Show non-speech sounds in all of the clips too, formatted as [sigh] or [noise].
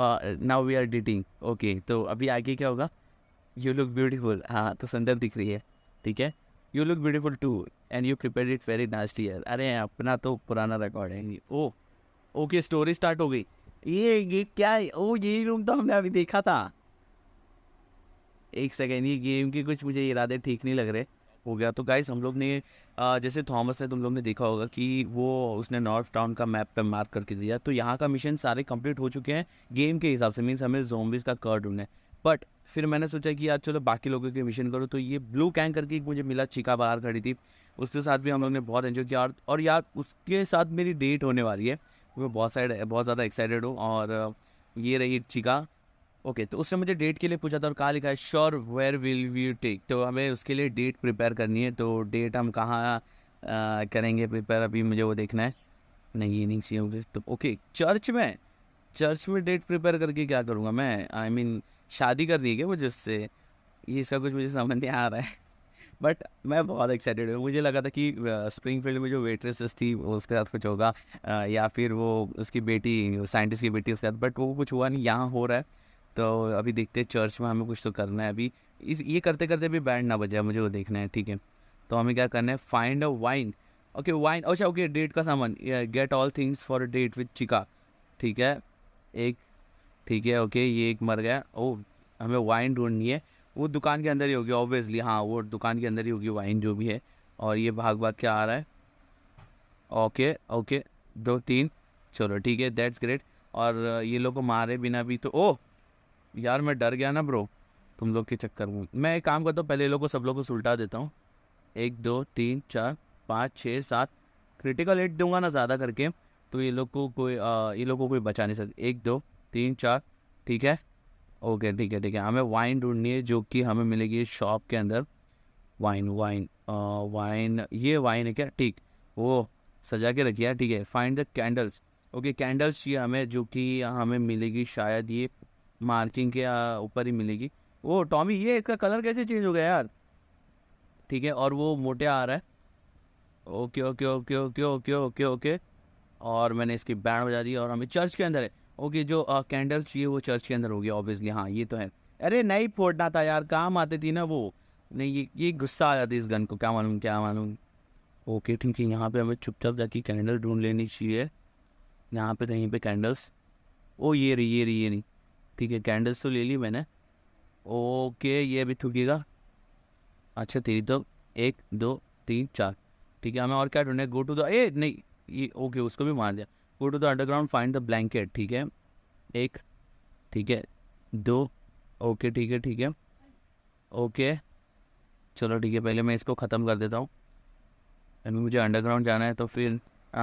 Now we are dating okay तो अभी आगे क्या होगा यू लुक ब्यूटीफुल हाँ तो सुंदर दिख रही है ठीक है you look beautiful too and you prepare it very last year अरे अपना तो पुराना रिकॉर्ड है ओ ओके स्टोरी स्टार्ट हो गई ये ये क्या है ओ ये रूम तो हमने अभी देखा था एक सेकेंड ये गेम के कुछ मुझे इरादे ठीक नहीं लग रहे हो गया तो गाइस हम लोग ने जैसे थॉमस ने तुम लोग ने देखा होगा कि वो उसने नॉर्थ टाउन का मैप पे मार्क करके दिया तो यहाँ का मिशन सारे कंप्लीट हो चुके हैं गेम के हिसाब से मीन्स हमें जोम्बिस का कर ढूंढना है बट फिर मैंने सोचा कि यार चलो बाकी लोगों के मिशन करो तो ये ब्लू कैंग करके एक मुझे मिला छिका बाहर खड़ी थी उसके साथ भी हम लोग ने बहुत एंजॉय किया और यार उसके साथ मेरी डेट होने वाली है मैं बहुत सारे बहुत ज़्यादा एक्साइटेड हूँ और ये रही छिका ओके okay, तो उसने मुझे डेट के लिए पूछा था और कहा लिखा है sure where will we take तो हमें उसके लिए डेट प्रिपेयर करनी है तो डेट हम कहाँ करेंगे प्रिपेयर अभी मुझे वो देखना है नहीं ये नहीं चाहिए मुझे तो ओके चर्च में चर्च में डेट प्रिपेयर करके क्या करूँगा मैं आई I मीन mean, शादी कर है क्या मुझे उससे ये इसका कुछ मुझे समझ नहीं आ रहा है बट मैं बहुत एक्साइटेड हूँ मुझे लगा था कि स्प्रिंग फील्ड में जो वेट्रेसेस थी उसके साथ कुछ होगा या फिर वो उसकी बेटी साइंटिस्ट की बेटी उसके साथ बट वो कुछ हुआ नहीं यहाँ हो रहा है तो अभी देखते हैं चर्च में हमें कुछ तो करना है अभी इस ये करते करते भी बैंड ना बजाए मुझे वो देखना है ठीक है तो हमें क्या करना है find a wine okay wine अच्छा ओके डेट का सामान get all things for date with Chika ठीक है एक ठीक है ओके ये एक मर गया ओ oh, हमें वाइन ढूंढनी है वो दुकान के अंदर ही होगी ऑब्वियसली हाँ वो दुकान के अंदर ही होगी वाइन जो भी है और ये भाग भाग क्या आ रहा है ओके ओके दो तीन चलो ठीक है दैट्स ग्रेट और ये लोग को मारे बिना भी तो ओ oh, यार मैं डर गया ना ब्रो तुम लोग के चक्कर में मैं एक काम करता हूँ पहले लोगों लोग को सब लोग को सुलटा देता हूँ एक दो तीन चार पाँच छः सात क्रिटिकल एट दूंगा ना ज़्यादा करके तो ये लोग को कोई ये लोग को कोई बचा नहीं सकता एक दो तीन चार ठीक है ओके ठीक है ठीक है हमें वाइन ढूंढनी है जो कि हमें मिलेगी शॉप के अंदर वाइन वाइन वाइन ये वाइन है क्या ठीक वो सजा के रखिए ठीक है find the candles okay candles ये हमें जो कि हमें मिलेगी शायद ये मार्किंग के ऊपर ही मिलेगी वो टॉमी ये इसका कलर कैसे चेंज हो गया यार ठीक है और वो मोटे आ रहा है okay okay okay okay okay okay okay और मैंने इसकी बैंड बजा दी और हमें चर्च के अंदर है ओके जो कैंडल चाहिए वो चर्च के अंदर हो गया ऑब्वियसली हाँ ये तो है अरे नहीं फोड़ना था यार काम आती थी ना वो नहीं ये ये गुस्सा आ जाती इस गन को क्या मालूम क्या मालूम ओके ठीक है यहाँ पे हमें चुपचाप जाके कैंडल ढूंढ लेनी चाहिए यहाँ पे कहीं पे कैंडल्स ओ ये रही ये रही ये नहीं ठीक है कैंडल्स तो ले ली मैंने ओके ये अभी थूकीगा अच्छा तेरी तो एक दो तीन चार ठीक है हमें और क्या ढूंढना है गो टू द ए नहीं ये ओके उसको भी मार दिया go to the underground find the blanket ठीक है एक ठीक है दो ओके ठीक है ठीक है ओके चलो ठीक है पहले मैं इसको ख़त्म कर देता हूँ अभी मुझे अंडरग्राउंड जाना है तो फिर आ,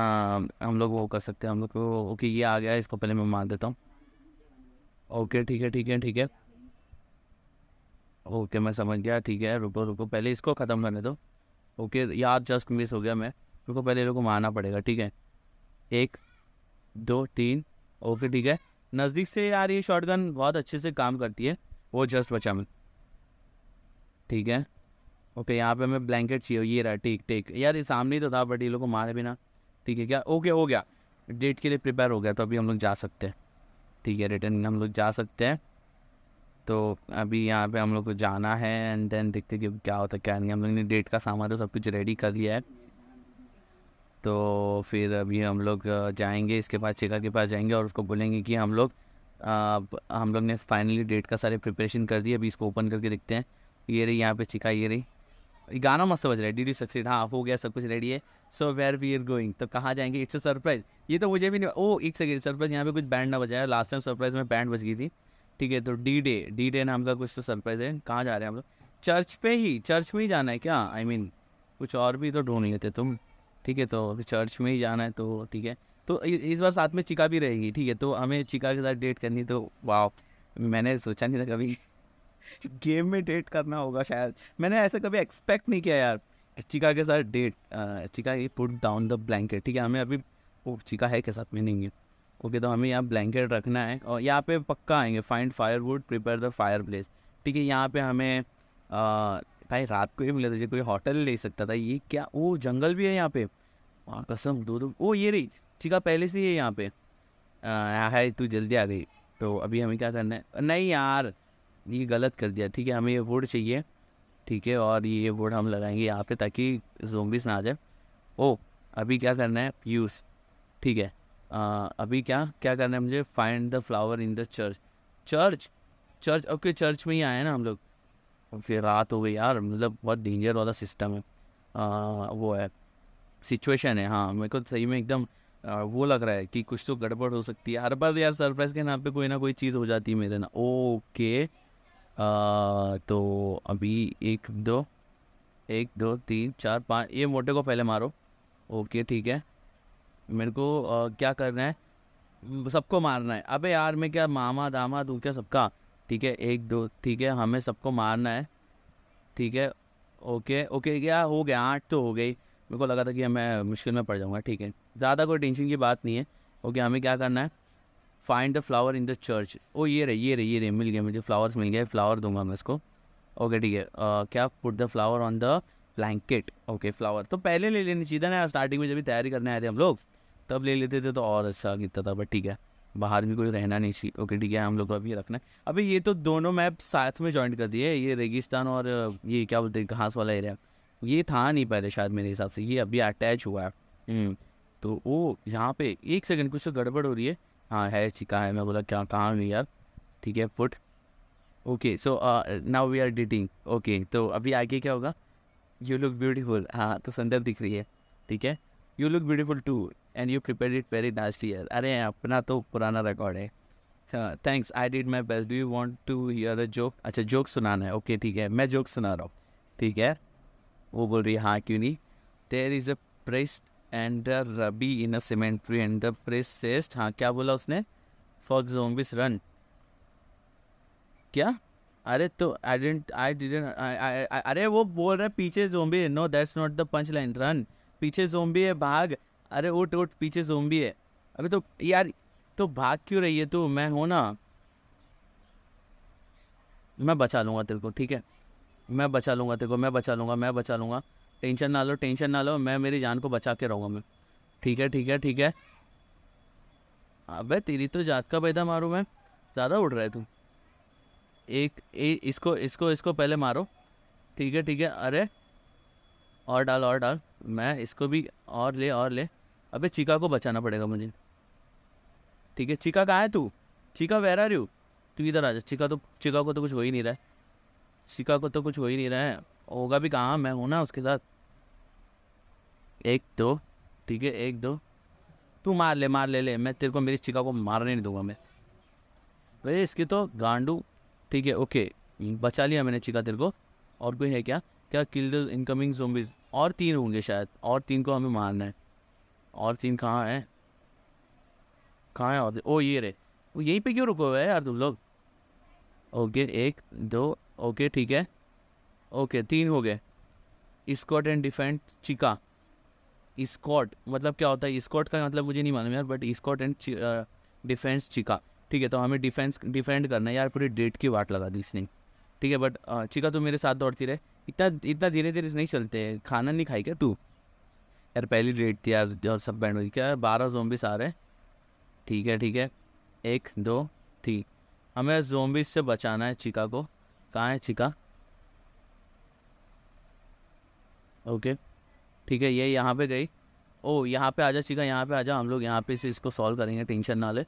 हम लोग वो कर सकते हैं हम लोग ओके ये आ गया इसको पहले मैं मार देता हूँ ओके ठीक है ठीक है ठीक है ओके मैं समझ गया ठीक है रुको रुको पहले इसको ख़त्म करने दो ओके यार जस्ट मिस हो गया मैं रुको पहले रुको मारना पड़ेगा ठीक है एक दो तीन ओके ठीक है नज़दीक से यार ये गन बहुत अच्छे से काम करती है वो जस्ट बचा मैं ठीक है ओके यहाँ पे मैं ब्लैंकेट चाहिए ये रहा ठीक ठीक यार ये सामने ही तो था बट ये लोग को मारे भी ना ठीक है क्या ओके हो गया डेट के लिए प्रिपेयर हो गया तो अभी हम लोग जा सकते हैं ठीक है रिटर्न में हम लोग जा सकते हैं तो अभी यहाँ पे हम लोग को जाना है एंड देन देखते हैं कि क्या होता है क्या नहीं हम लोग ने डेट का सामान तो सब कुछ रेडी कर लिया है तो फिर अभी हम लोग जाएंगे इसके बाद शिखा के पास जाएंगे और उसको बोलेंगे कि हम लोग हम लोग ने फाइनली डेट का सारे प्रिपरेशन कर दिया अभी इसको ओपन करके देखते हैं ये रही यहाँ पे चिका ये रही गाना मस्त बज रहा है डी डी सक्सेड हाँ हो गया सब कुछ रेडी है so where we are going तो कहाँ जाएंगे इट्स अ सरप्राइज ये तो मुझे भी नहीं ओ एक सेकेंड सरप्राइज यहाँ पे कुछ बैंड ना बजाया लास्ट टाइम सरप्राइज में बैंड बज गई थी ठीक है तो डी डे डी डे नाम का कुछ तो सरप्राइज है कहाँ जा रहे हैं हम लोग चर्च पे ही चर्च में ही जाना है क्या आई I मीन mean, कुछ और भी तो ढूंढ लेते तुम ठीक है तो चर्च में ही जाना है तो ठीक है तो इस बार साथ में चिका भी रहेगी ठीक है तो हमें चिका के साथ डेट करनी तो वाह मैंने सोचा नहीं था कभी गेम में डेट करना होगा शायद मैंने ऐसा कभी एक्सपेक्ट नहीं किया यार चिका के साथ डेट चिका ये पुट डाउन द ब्लैंकेट ठीक है हमें अभी वो चिका है के साथ में नहीं है ओके तो हमें यहाँ ब्लैंकेट रखना है और यहाँ पे पक्का आएंगे find firewood prepare the fireplace ठीक है यहाँ पे हमें आ, भाई रात को ही मिला था कोई होटल ले सकता था ये क्या ओ जंगल भी है यहाँ पे वहाँ कसम दो दो ओ ये रही चिका पहले से ही है यहाँ पे आ, है तू जल्दी आ गई तो अभी हमें क्या करना है नहीं यार ये गलत कर दिया ठीक है हमें ये वोट चाहिए ठीक है और ये वोट हम लगाएंगे यहाँ पे ताकि जोबिस ना आ जाए ओ अभी क्या करना है यूज़ ठीक है आ, अभी क्या क्या करना है मुझे find the flower in the church church church okay church में ही आए ना हम लोग फिर रात हो गई यार मतलब बहुत डेंजर वाला सिस्टम है आ, वो है सिचुएशन है हाँ मेरे को तो सही में एकदम वो लग रहा है कि कुछ तो गड़बड़ हो सकती है हर बार यार सरप्राइज के नाम पे कोई ना कोई चीज़ हो जाती है मेरे ना ओके तो अभी एक दो एक दो तीन चार पाँच ये मोटे को पहले मारो ओके ठीक है मेरे को आ, क्या करना है सबको मारना है अबे यार मैं क्या मामा दामा दूँ क्या सबका ठीक है एक दो ठीक है हमें सबको मारना है ठीक है ओके ओके क्या हो गया आठ तो हो गई मेरे को लगा था कि मैं मुश्किल में पड़ जाऊँगा ठीक है ज़्यादा कोई टेंशन की बात नहीं है ओके हमें क्या करना है find the flower in the church ओ ये रहे ये रहे ये रहे मिल गया मुझे फ्लावर्स मिल गए फ्लावर दूंगा मैं इसको ओके ठीक है क्या put the flower on the blanket okay flower तो पहले ले लेनी चाहिए ना स्टार्टिंग में जब भी तैयारी करने आए थे हम लोग तब ले लेते थे तो और अच्छा गिरता था बट ठीक है बाहर भी कोई रहना नहीं चाहिए ओके ठीक है हम लोग को अभी रखना है अभी ये तो दोनों मैप साथ में ज्वाइन कर दिए ये रेगिस्तान और ये क्या बोलते हैं घास वाला एरिया ये था नहीं पहले शायद मेरे हिसाब से ये अभी अटैच हुआ है हम्म, तो वो यहाँ पे एक सेकंड कुछ तो गड़बड़ हो रही है हाँ है चिका है मैं बोला क्या कहाँ हुई यार ठीक है put okay so now we are dating okay तो अभी आगे क्या होगा यू लुक ब्यूटीफुल हाँ तो संदर्भ दिख रही है ठीक है you look beautiful too and you prepare it very last year अरे अपना तो पुराना रिकॉर्ड है thanks I did my best do you want to hear a joke अच्छा जोक सुनाना है ओके ठीक है मैं जोक सुना रहा हूँ ठीक है वो बोल रही है हाँ क्यों नहीं there is a priest and rabbi in a cemetery and the priest says हाँ क्या बोला उसने फॉर जोम्बिस रन क्या अरे तो आई डेंट आई डिडेंट अरे वो बोल रहे पीछे जोम्बी है no that's not the punch line run पीछे जोम्बी है भाग अरे उठ उठ पीछे जोम्बी है अभी तो यार तो भाग क्यों रही है तू मैं हूँ ना मैं बचा लूँगा तेरे को ठीक है मैं बचा लूँगा तेरे को मैं बचा लूँगा मैं बचा लूँगा टेंशन ना लो टेंशन ना लो मैं मेरी जान को बचा के रहूँगा मैं ठीक है ठीक है ठीक है अबे तेरी तो जात का पैदा मारू मैं ज़्यादा उड़ रहा है तू एक ए, इसको इसको इसको पहले मारो ठीक है ठीक है अरे और डाल और डाल मैं इसको भी और ले और ले अबे चिका को बचाना पड़ेगा मुझे ठीक है चिका कहाँ है तू चिका वेर रहा यू तू इधर आ जा चिका तो चिका को तो कुछ हो ही नहीं रहा है चिका को तो कुछ हो ही नहीं रहा है होगा भी कहाँ मैं हूँ ना उसके साथ एक दो ठीक है एक दो तू मार ले मार ले ले मैं तेरे को मेरी चिका को मारने नहीं दूंगा मैं भाई इसके तो गांडू ठीक है ओके बचा लिया मैंने चिका तेरे को और कोई है क्या क्या किल द इनकमिंग जोम्बिज और तीन होंगे शायद और तीन को हमें मारना है और तीन कहाँ है कहाँ है और ओ ये रे वो यहीं पे क्यों रुको हुआ है यार तुम लोग ओके एक दो ओके ठीक है ओके तीन हो गए escort and defend Chika escort मतलब क्या होता है स्कॉट का मतलब मुझे नहीं मालूम यार but escort and defense Chika ठीक है तो हमें डिफेंस डिफेंड करना है यार पूरी डेट की वाट लगा दी इसने ठीक है बट चिका uh, तो मेरे साथ दौड़ती रहे इतना इतना धीरे धीरे नहीं चलते खाना नहीं खाई क्या तू यार पहली डेट थी यार और सब बैंड हुई क्या बारह जोम्बिस आ रहे ठीक है ठीक है एक दो थी हमें जोम्बिस से बचाना है चिका को कहाँ है चिका ओके okay. ठीक है ये यहाँ पे गई ओ यहाँ पे आजा चिका यहाँ पे आजा हम लोग यहाँ पे से इसको सॉल्व करेंगे टेंशन ना ले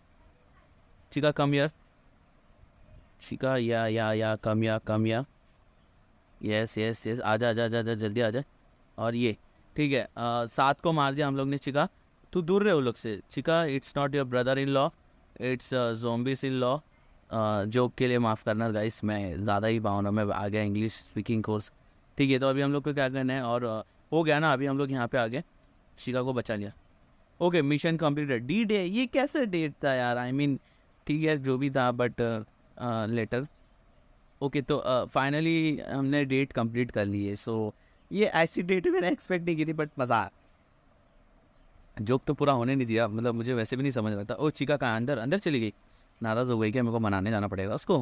चिका कम यार चिका या या या कम या कम या यस यस यस आजा आजा आजा आजा जल्दी आजा और ये ठीक है सात को मार दिया हम लोग ने चिका तू दूर रहे वो लोग से Chika it's not your brother in law it's zombies in law joke के लिए माफ़ करना गाइस मैं ज़्यादा ही भावना में आ गया इंग्लिश स्पीकिंग कोर्स ठीक है तो अभी हम लोग को क्या करना है और uh, हो गया ना अभी हम लोग यहाँ पे आ गए शिका को बचा लिया okay mission completed D day ये कैसे डेट था यार आई मीन ठीक है जो भी था बट लेटर ओके तो फाइनली uh, हमने डेट कंप्लीट कर ली है सो so, ये ऐसी डेट मैंने एक्सपेक्ट नहीं की थी बट मज़ा जोक तो पूरा होने नहीं दिया मतलब मुझे वैसे भी नहीं समझ रहा था ओ चिका कहाँ अंदर अंदर चली गई नाराज़ हो गई कि मेरे को मनाने जाना पड़ेगा उसको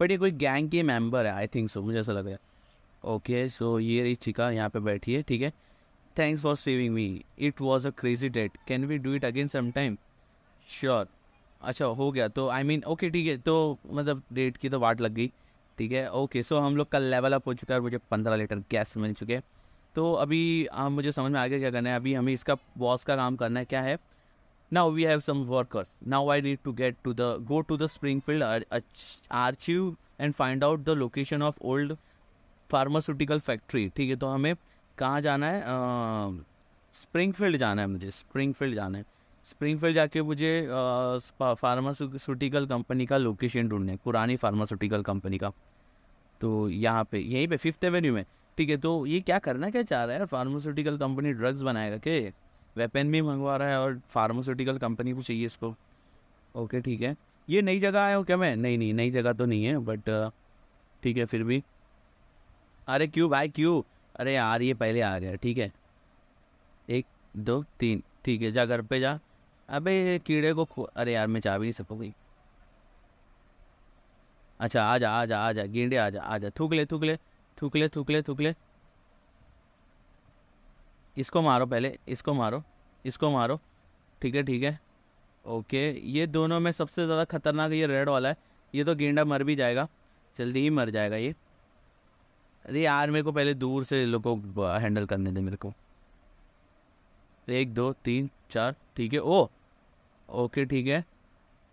बट ये कोई गैंग के मेंबर है आई थिंक सो मुझे ऐसा लग रहा है ओके सो ये रही चिका यहाँ पे बैठी है ठीक है thanks for saving me it was a crazy date can we do it again some time sure अच्छा हो गया तो आई मीन ओके ठीक है तो मतलब डेट की तो वाट लग गई ठीक है ओके सो हम लोग कल लेवल अप हो चुका है मुझे पंद्रह लीटर गैस मिल चुके हैं तो अभी हम मुझे समझ में आ गया क्या करना है अभी हमें इसका बॉस का काम करना है क्या है now we have some workers now I need to get to the go to the Springfield archive and find out the location of old pharmaceutical factory ठीक है तो हमें कहाँ जाना है स्प्रिंगफील्ड जाना है मुझे स्प्रिंगफील्ड जाना है स्प्रिंगफील्ड जाके मुझे फार्मास्यूटिकल कंपनी का लोकेशन ढूंढना है पुरानी फार्मास्यूटिकल कंपनी का तो यहाँ पे यहीं पे फिफ्थ एवेन्यू में ठीक है तो ये क्या करना क्या चाह रहा है फार्मास्यूटिकल कंपनी ड्रग्स बनाएगा के वेपन भी मंगवा रहा है और फार्मास्यूटिकल कंपनी को चाहिए इसको ओके ठीक है ये नई जगह आया हो क्या मैं नहीं नहीं नई जगह तो नहीं है बट ठीक है फिर भी अरे क्यों भाई क्यों अरे यार ये पहले आ गया ठीक है एक दो तीन ठीक है जा घर पे जा अबे कीड़े को खो अरे यार मैं भी नहीं सकूँगी अच्छा आ जा आ जा आ जा गेंडे आ जा आ जा थूक ले थूक ले थूक ले थूक ले थूक ले इसको मारो पहले इसको मारो इसको मारो ठीक है ठीक है ओके ये दोनों में सबसे ज़्यादा खतरनाक ये रेड वाला है ये तो गेंडा मर भी जाएगा जल्दी ही मर जाएगा ये अरे यार मेरे को पहले दूर से लोगों को हैंडल करने दे मेरे को एक दो तीन चार ठीक है ओ ओके ठीक है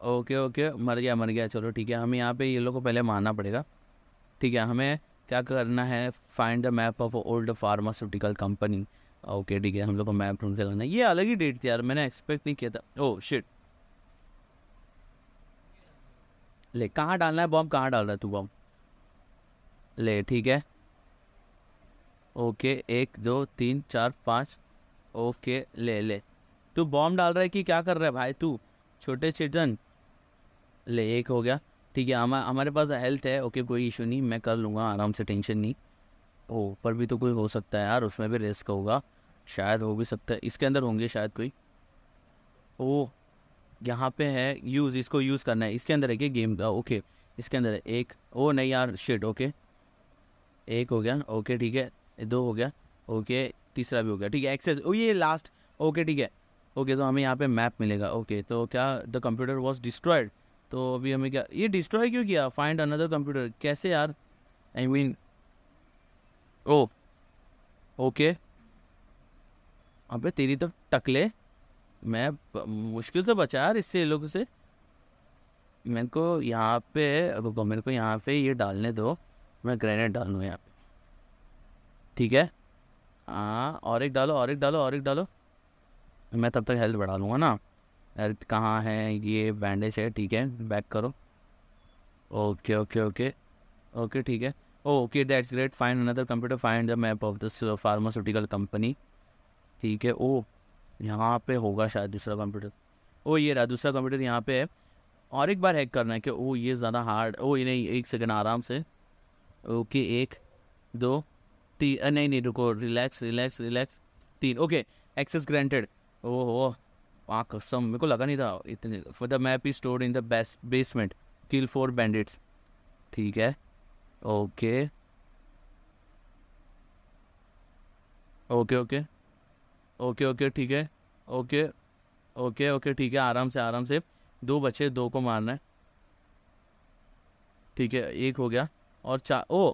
ओके ओके मर गया मर गया चलो ठीक है हमें यहाँ पे ये लोग को पहले मारना पड़ेगा ठीक है हमें क्या करना है find the map of old pharmaceutical company okay ठीक है हम लोग को मैप ढूंढ के लगाना ये अलग ही डेट थी यार मैंने एक्सपेक्ट नहीं किया था ओ शिट ले कहाँ डालना है बॉम्ब कहाँ डाल रहा है तू बॉम्ब ले ठीक है ओके एक दो तीन चार पाँच ओके ले ले तू बॉम्ब डाल रहा है कि क्या कर रहा है भाई तू छोटे चिटन ले एक हो गया ठीक है हमारे हमारे पास हेल्थ है ओके कोई इशू नहीं मैं कर लूँगा आराम से टेंशन नहीं ओ पर भी तो कोई हो सकता है यार उसमें भी रिस्क होगा शायद हो भी सकता है इसके अंदर होंगे शायद कोई ओ यहाँ पे है यूज़ इसको यूज़ करना है इसके अंदर है क्या गेम का ओके इसके अंदर है एक ओ नहीं यार शिट ओके एक हो गया ओके ठीक है दो हो गया ओके तीसरा भी हो गया ठीक है एक्सेस ओ ये लास्ट ओके ठीक है ओके तो हमें यहाँ पे मैप मिलेगा ओके तो क्या द कंप्यूटर वॉज डिस्ट्रॉयड तो अभी हमें क्या ये डिस्ट्रॉय क्यों किया फाइंड अनदर कंप्यूटर कैसे यार आई मीन ओ ओके अबे तेरी तो टकले मैं मुश्किल से बचा यार इससे लोगों से मेरे को यहाँ पे मेरे को यहाँ पे ये डालने दो मैं ग्रेनेड डालूँ यहाँ ठीक है हाँ और एक डालो और एक डालो और एक डालो मैं तब तक हेल्थ बढ़ा लूँगा ना हेल्थ कहाँ है ये बैंडेज है ठीक है बैक करो ओके ओके ओके ओके ठीक है okay that's great find another computer find the map of this pharmaceutical company ठीक है ओ oh, यहाँ पे होगा शायद दूसरा कंप्यूटर ओ oh, ये रहा दूसरा कंप्यूटर यहाँ पे है और एक बार हैक करना है कि ओ oh, ये ज़्यादा हार्ड ओ ये नहीं एक सेकेंड आराम से ओके एक दो तीन नहीं नहीं रुको रिलैक्स रिलैक्स रिलैक्स तीन okay access granted oh oh वहाँ कसम मेरे को लगा नहीं था इतने for the map is stored in the best basement kill four bandits ठीक है okay okay okay okay okay ठीक है ओके ओके ओके ठीक है आराम से आराम से दो बचे दो को मारना है ठीक है एक हो गया और चार ओ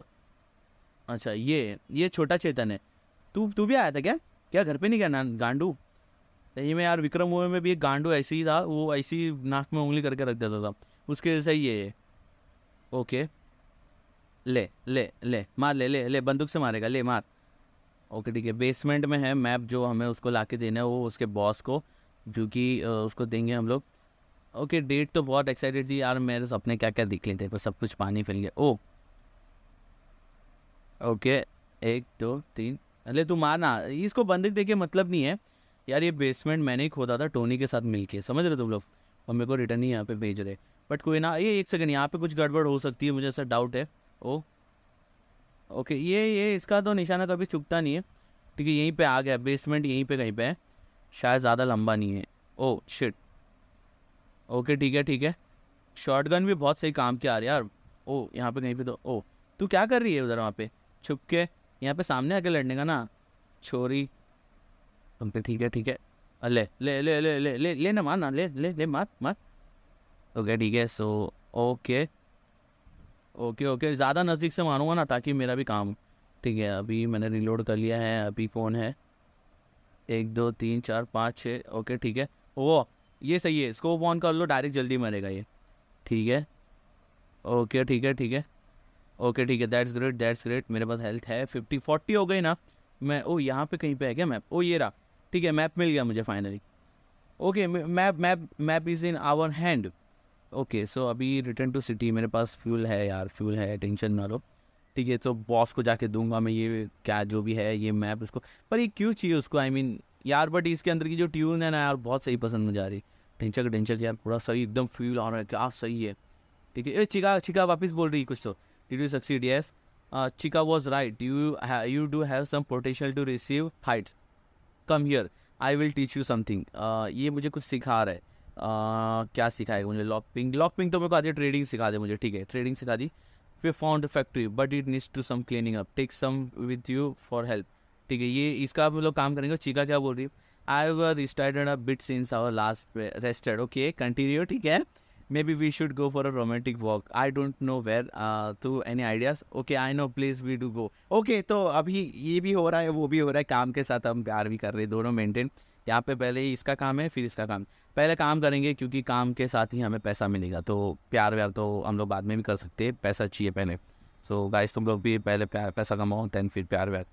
अच्छा ये ये छोटा चेतन है तू तू भी आया था क्या क्या घर पे नहीं गया गांडू नहीं मैं यार विक्रम मूवी में भी एक गांडू ऐसे ही था वो ऐसी नाक में उंगली करके रख देता था उसके जैसे ही ये ओके ले ले ले मार ले ले ले बंदूक से मारेगा ले मार ओके ठीक है बेसमेंट में है मैप जो हमें उसको ला के देना है वो उसके बॉस को जो कि उसको देंगे हम लोग ओके डेट तो बहुत एक्साइटेड थी यार मेरे सपने क्या क्या दिख लेते पर सब कुछ पानी फैल गया ओ ओके एक दो तीन अरे तू मारना इसको बंदूक देके मतलब नहीं है यार ये बेसमेंट मैंने ही खोदा था टोनी के साथ मिलके समझ रहे तुम लोग और मेरे को रिटर्न ही यहाँ पे भेज रहे बट कोई ना ये एक सेकंड यहाँ पे कुछ गड़बड़ हो सकती है मुझे ऐसा डाउट है ओ ओके ये ये इसका तो निशाना कभी तो चुकता नहीं है ठीक है यहीं पे आ गया बेसमेंट यहीं पे कहीं पे है शायद ज़्यादा लंबा नहीं है ओ शिट ओके ठीक है ठीक है शॉर्ट गन भी बहुत सही काम किया यार ओ यहाँ पे कहीं पे तो ओ तू क्या कर रही है उधर वहाँ पे छुप के यहाँ पे सामने आके लड़ने का ना छोरी हम पे तो ठीक है ठीक है ले ले ले ले ले ले ले ना मार ना ले ले ले मार मार ओके ठीक है सो ओके ओके ओके ज़्यादा नज़दीक से मारूंगा ना ताकि मेरा भी काम ठीक है अभी मैंने रिलोड कर लिया है अभी फ़ोन है एक दो तीन चार पाँच छः ओके ठीक है वो ये सही है इसको ऑन कर लो डायरेक्ट जल्दी मरेगा ये ठीक है ओके ठीक है ठीक है ओके ठीक है दैट्स ग्रेट दैट्स ग्रेट मेरे पास हेल्थ है फिफ्टी फोर्टी हो गई ना मैं ओ यहाँ पे कहीं पे है क्या मैप ओ ये रहा ठीक है मैप मिल गया मुझे finally okay map map map is in our hand okay so अभी रिटर्न टू सिटी मेरे पास फ्यूल है यार फ्यूल है टेंशन ना लो ठीक है तो बॉस को जाके दूंगा मैं ये क्या जो भी है ये मैप उसको पर ये क्यों चाहिए उसको आई I मीन mean, यार बट इसके अंदर की जो ट्यून है ना यार बहुत सही पसंद मुझे आ रही टेंशन टेंशन यार पूरा सही एकदम फील आ रहा है क्या सही है ठीक है चिका चिका वापस बोल रही कुछ तो Did you succeed? Yes. Uh, Chika was right. You you do have some potential to receive heights. Come here. I will teach you something ये मुझे कुछ सिखा रहा है uh, क्या सिखाएगा मुझे लॉपिंग लॉपिंग तो मेरे को आती है ट्रेडिंग सिखा दे मुझे ठीक है ट्रेडिंग सिखा दी we found factory but it needs to some cleaning up take some with you for help ठीक है ये इसका हम लोग काम करेंगे चीका क्या बोल रही है I were restarted a bits in our last rested okay continue ठीक है maybe we should go for a romantic walk I don't know where to any ideas okay I know place we do go okay तो अभी ये भी हो रहा है वो भी हो रहा है काम के साथ हम प्यार भी कर रहे हैं दोनों मेंटेन यहाँ पे पहले ही इसका काम है फिर इसका काम पहले काम करेंगे क्योंकि काम के साथ ही हमें पैसा मिलेगा तो प्यार व्यार तो हम लोग बाद में भी कर सकते हैं पैसा चाहिए पहले सो so, गाइस तुम लोग भी पहले प्यार पैसा कमाओ दैन फिर प्यार व्यार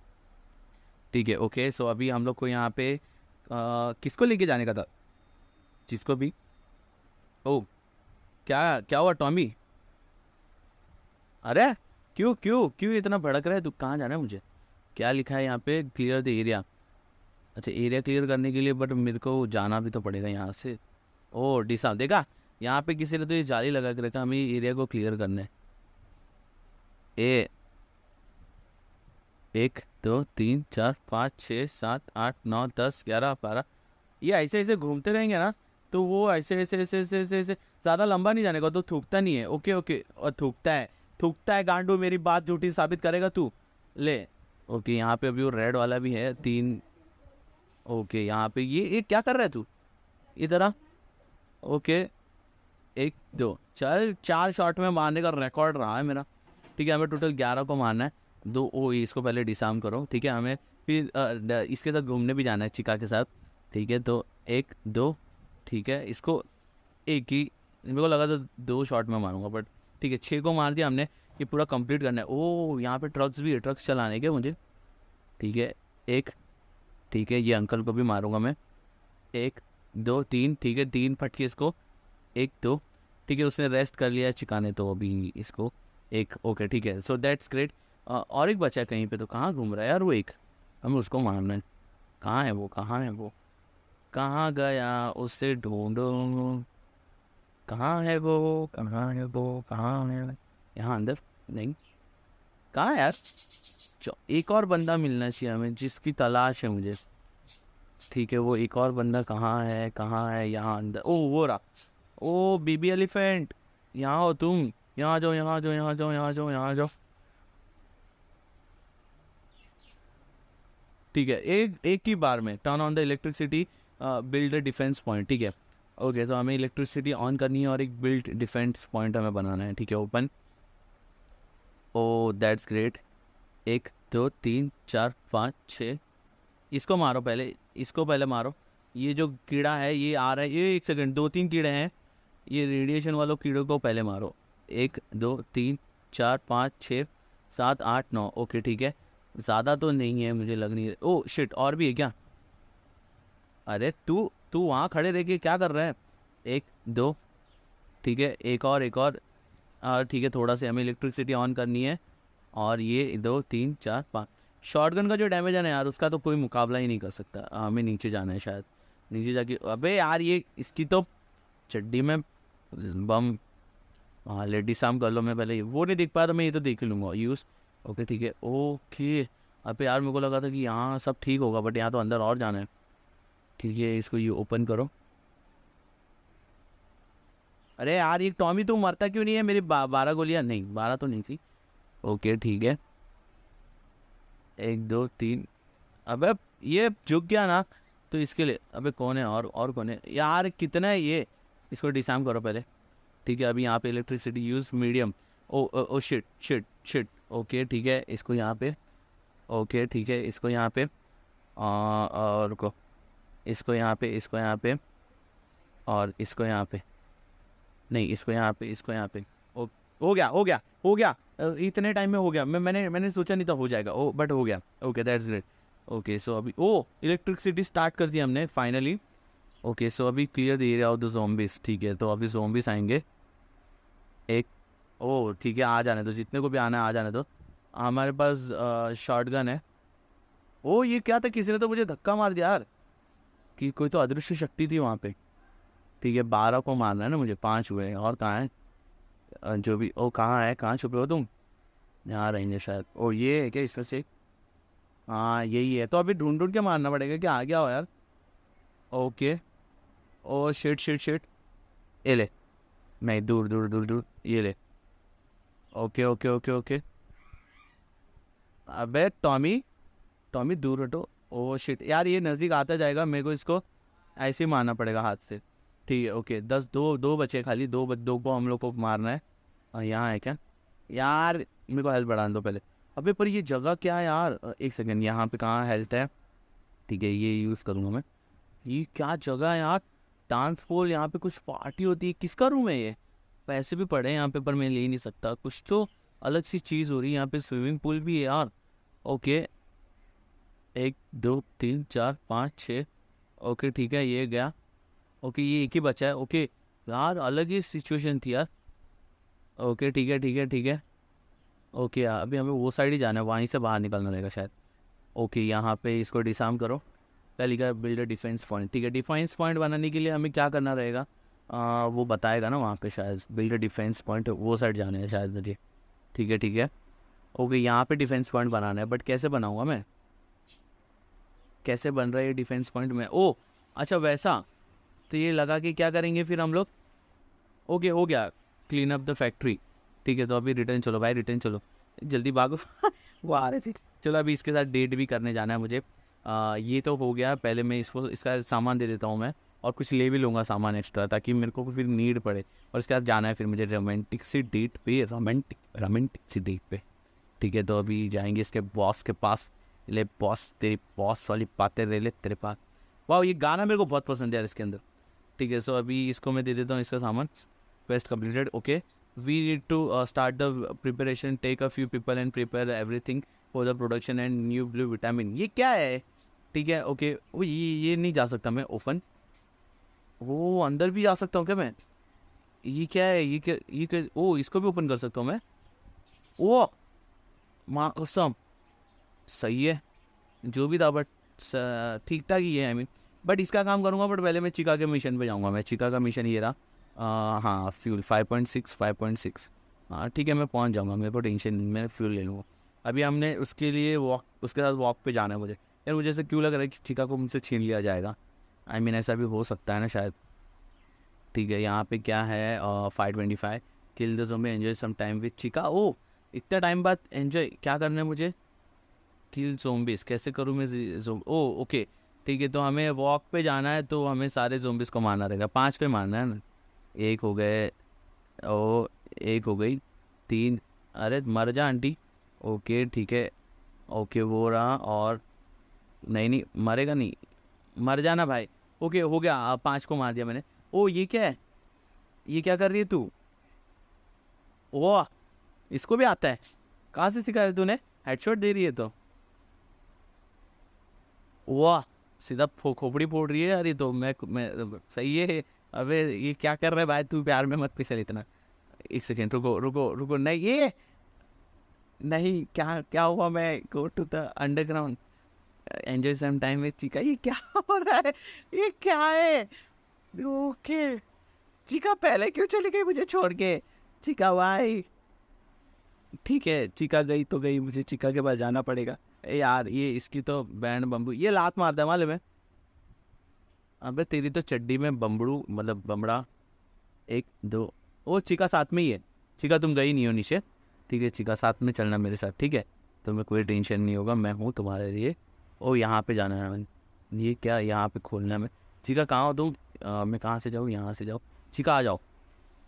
ठीक है ओके सो अभी हम लोग को यहाँ पे आ, किसको लेके जाने का था जिसको भी ओ oh, क्या क्या हुआ टॉमी अरे क्यों क्यों क्यों इतना भड़क रहा है तू कहाँ जाना है मुझे क्या लिखा है यहाँ पे क्लियर द एरिया अच्छा एरिया क्लियर करने के लिए बट मेरे को जाना भी तो पड़ेगा यहाँ से ओ डी साहब देखा यहाँ पे किसी ने तो ये जाली लगा के रखा हमें एरिया को क्लियर करना है ए एक दो तीन चार पाँच छः सात आठ नौ दस ग्यारह बारह ये ऐसे ऐसे घूमते रहेंगे ना तो वो ऐसे ऐसे ऐसे ऐसे ऐसे ऐसे ज़्यादा लंबा नहीं जाने का तो थूकता नहीं है ओके ओके और थूकता है थूकता है गांडू मेरी बात झूठी साबित करेगा तू ले ओके यहाँ पे अभी वो रेड वाला भी है तीन ओके यहाँ पे ये ये क्या कर रहा है तू इधर ओके एक दो चल चार शॉट में मारने का रिकॉर्ड रहा है मेरा ठीक है हमें टोटल ग्यारह को मारना है दो ओ इसको पहले डिसाम करो ठीक है हमें फिर आ, इसके साथ घूमने भी जाना है चिका के साथ ठीक है तो एक दो ठीक है इसको एक ही मेरे को लगा था दो शॉट में मारूंगा बट ठीक है छः को मार दिया हमने ये पूरा कंप्लीट करना है ओ यहाँ पे ट्रक्स भी है ट्रक्स चलाने के मुझे ठीक है एक ठीक है ये अंकल को भी मारूंगा मैं एक दो तीन ठीक है तीन फटके इसको एक दो ठीक है उसने रेस्ट कर लिया चिकाने तो अभी इसको एक ओके ठीक है सो दैट्स ग्रेट और एक बच्चा कहीं पे तो कहाँ घूम रहा है यार वो एक हमें उसको मारना है कहाँ है वो कहाँ है वो कहाँ गया उसे ढूंढो कहाँ है वो कहाँ है वो कहाँ है यहाँ अंदर नहीं कहाँ यार एक और बंदा मिलना चाहिए हमें जिसकी तलाश है मुझे ठीक है वो एक और बंदा कहाँ है कहाँ है यहाँ अंदर ओ वो रहा ओ बीबी एलिफेंट यहाँ हो तुम यहाँ जाओ यहाँ जाओ यहाँ जाओ यहाँ जाओ यहाँ जाओ ठीक है एक एक ही बार में turn on the electricity build a defense point ठीक है ओके तो हमें इलेक्ट्रिसिटी ऑन करनी है और एक बिल्ट डिफेंस पॉइंट हमें बनाना है ठीक है ओपन ओ दैट्स ग्रेट एक दो तीन चार पाँच छः इसको मारो पहले इसको पहले मारो ये जो कीड़ा है ये आ रहा है ये एक सेकंड दो तीन कीड़े हैं ये रेडिएशन वालों कीड़ों को पहले मारो एक दो तीन चार पाँच छः सात आठ नौ ओके ठीक है ज़्यादा तो नहीं है मुझे लग नहीं ओ शिट oh, और भी है क्या अरे तू तू वहाँ खड़े रह के क्या कर रहा है एक दो ठीक है एक और एक और ठीक है थोड़ा सा हमें इलेक्ट्रिसिटी ऑन करनी है और ये दो तीन चार पाँच शॉटगन का जो डैमेज है ना यार उसका तो कोई मुकाबला ही नहीं कर सकता हमें नीचे जाना है शायद नीचे जाके अबे यार ये इसकी तो चड्डी में बम हाँ लेडी शाम कर लो मैं पहले वो नहीं देख पाया तो मैं ये तो देख लूँगा यूज़ ओके ठीक है ओके अबे यार मेरे को लगा था कि यहाँ सब ठीक होगा बट यहाँ तो अंदर और जाना है ठीक है इसको ये ओपन करो अरे यार ये टॉमी तू तो मरता क्यों नहीं है मेरी बा, बारह गोलियां नहीं बारह तो नहीं थी ओके ठीक है एक दो तीन अबे ये झुक गया ना तो इसके लिए अबे कौन है और और कौन है यार कितना है ये इसको डिसाम करो पहले ठीक है अभी यहाँ पे electricity use medium oh oh, shit shit shit okay ठीक है इसको यहाँ पे ओके ठीक है इसको यहाँ पे और रुको इसको यहाँ पे इसको यहाँ पे और इसको यहाँ पे नहीं इसको यहाँ पे इसको यहाँ पे ओ हो गया हो गया हो गया इतने टाइम में हो गया मैं मैंने मैंने सोचा नहीं था हो जाएगा ओ बट हो गया okay that's great okay so अभी ओ इलेक्ट्रिसिटी स्टार्ट कर दी हमने फाइनली ओके सो अभी clear the area of the zombies ठीक है तो अभी जोम्बिस आएंगे एक ओ ठीक है आ जाने दो जितने को भी आना है आ जाने दो हमारे पास शॉर्ट गन है ओ ये क्या था किसी ने तो मुझे धक्का मार दिया यार कि कोई तो अदृश्य शक्ति थी वहाँ पे ठीक है बारह को मारना है ना मुझे पाँच हुए और कहाँ है जो भी ओ कहाँ है कहाँ छुपे हो तुम यहाँ रहेंगे शायद ओ ये है क्या इसमें से हाँ यही है तो अभी ढूंढ ढूंढ के मारना पड़ेगा कि आ गया हो यार okay oh shit shit shit ये ले नहीं दूर दूर दूर दूर ये ले ओके ओके ओके ओके अबे टॉमी टॉमी दूर हटो ओ oh, शिट यार ये नज़दीक आता जाएगा मेरे को इसको ऐसे ही मारना पड़ेगा हाथ से ठीक है ओके दस दो दो बचे खाली दो दो को हम लोग को मारना है और यहाँ है क्या यार मेरे को हेल्थ बढ़ा दो पहले अबे पर ये जगह क्या है यार एक सेकेंड यहाँ पे कहाँ हेल्थ है ठीक है ये यूज़ करूँगा मैं ये क्या जगह है यार डांस पोल यहाँ पे कुछ पार्टी होती है किसका रूम है ये पैसे भी पड़े हैं यहाँ पे पर मैं ले नहीं सकता कुछ तो अलग सी चीज़ हो रही है यहाँ पे स्विमिंग पूल भी है यार ओके एक दो तीन चार पाँच छः ओके ठीक है ये गया ओके ये एक ही बचा है ओके यार अलग ही सिचुएशन थी यार ओके ठीक है ठीक है ठीक है ओके यार अभी हमें वो साइड ही जाना है वहीं से बाहर निकलना रहेगा शायद ओके यहाँ पे इसको डिसाम करो पहली का बिल्ड डिफेंस पॉइंट ठीक है डिफेंस पॉइंट बनाने के लिए हमें क्या करना रहेगा वो बताएगा ना वहाँ पे शायद बिल्ड डिफेंस पॉइंट वो साइड जाना है शायद मुझे ठीक है ठीक है ओके यहाँ पे डिफेंस पॉइंट बनाना है बट कैसे बनाऊँगा मैं कैसे बन रहा है ये डिफेंस पॉइंट में ओ अच्छा वैसा तो ये लगा कि क्या करेंगे फिर हम लोग ओके हो गया क्लीन अप द फैक्ट्री ठीक है तो अभी रिटर्न चलो भाई रिटर्न चलो जल्दी भागो [laughs] वो आ रहे थे चलो अभी इसके साथ डेट भी करने जाना है मुझे आ, ये तो हो गया पहले मैं इसको इसका सामान दे देता हूँ मैं और कुछ ले भी लूँगा सामान एक्स्ट्रा ताकि मेरे को फिर नीड पड़े और इसके साथ जाना है फिर मुझे रोमांटिक सी डेट पे रोमांटिक रोमांटिक सी डेट पे ठीक है तो अभी जाएंगे इसके बॉस के पास ले बॉस तेरी बॉस वाली बातें रह ले तेरे पास वाह ये गाना मेरे को बहुत पसंद है यार इसके अंदर ठीक है सो अभी इसको मैं दे देता हूँ इसका सामान best completed okay we need to start the preparation take a few people and prepare everything for the production and new blue vitamin ये क्या है ठीक है ओके वो ये ये नहीं जा सकता मैं ओपन वो अंदर भी जा सकता हूँ क्या मैं ये क्या है ये क्या ये क्या ओ इसको भी ओपन कर सकता हूँ मैं ओ माँ कसम सही है जो भी था बट ठीक ठाक ही है आई मीन बट इसका काम करूँगा बट पहले मैं चिका के मिशन पे जाऊँगा मैं चिका का मिशन ये रहा हाँ fuel five five point six point six हाँ ठीक है मैं पहुँच जाऊँगा मेरे को टेंशन नहीं मैं फ्यूल ले लूँगा अभी हमने उसके लिए वॉक उसके साथ वॉक पे जाना है मुझे यार मुझे ऐसे क्यों लग रहा है कि चिका को मुझसे छीन लिया जाएगा आई मीन ऐसा भी हो सकता है ना शायद ठीक है यहाँ पे क्या है five twenty five kill the में enjoy some time with Chika oh इतना टाइम बाद एन्जॉय क्या करना है मुझे किल जोम्बिस कैसे करूँ मैं ओ ओके oh, ठीक है तो हमें वॉक पे जाना है तो हमें सारे जोम्बिस को मारना रहेगा पाँच पे मारना है ना एक हो गए ओ oh, एक हो गई तीन अरे मर जा आंटी ओके ठीक है ओके वो रहा और नहीं नहीं मरेगा नहीं मर जाना भाई ओके हो गया पाँच को मार दिया मैंने ओ oh, ये क्या है ये क्या कर रही है तू ओ इसको भी आता है कहाँ से सिखा रहे तूने हेडशॉट दे रही है तो वाह सीधा फो, खोपड़ी फोड़ रही है अरे तो मैं मैं सही है अबे ये क्या कर रहा है भाई तू प्यार में मत पिसल इतना एक सेकेंड रुको रुको रुको नहीं ये नहीं क्या क्या हुआ मैं go to the underground enjoy some time with Chika ये क्या [laughs] हो रहा है ये क्या है ओके चीका पहले क्यों चली गई मुझे छोड़ के चीका भाई ठीक है चीका गई तो गई मुझे चीका के पास जाना पड़ेगा ए यार ये इसकी तो बैंड बम्बू ये लात मारता है माले में अबे तेरी तो चड्डी में बम्बड़ू मतलब बमड़ा एक दो ओ चिका साथ में ही है चिका तुम गई नहीं हो नीचे ठीक है चिका साथ में चलना मेरे साथ ठीक है तुम्हें कोई टेंशन नहीं होगा मैं हूँ तुम्हारे लिए ओ यहाँ पे जाना है मैंने ये क्या यहाँ पे खोलना है मैं चिका कहाँ हो तुम मैं कहाँ से जाऊँ यहाँ से जाओ चिका आ जाओ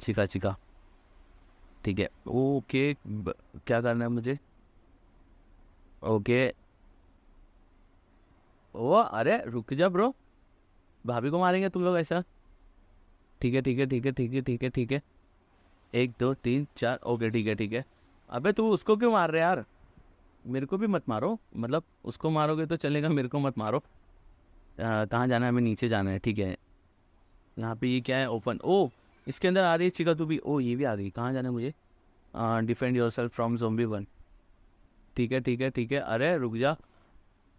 चिका चिका ठीक है ओके क्या करना है मुझे ओके ओ अरे रुक जा ब्रो भाभी को मारेंगे तुम लोग ऐसा ठीक है ठीक है ठीक है ठीक है ठीक है ठीक है एक दो तीन चार ओके ठीक है ठीक है अबे तू उसको क्यों मार रहे यार मेरे को भी मत मारो मतलब उसको मारोगे तो चलेगा मेरे को मत मारो कहाँ जाना है हमें नीचे जाना है ठीक है यहाँ पे ये क्या है ओपन ओ इसके अंदर आ रही है चिका तू भी ओ ये भी आ गई कहाँ जाना है मुझे defend yourself from zombie one ठीक है ठीक है ठीक है अरे रुक जा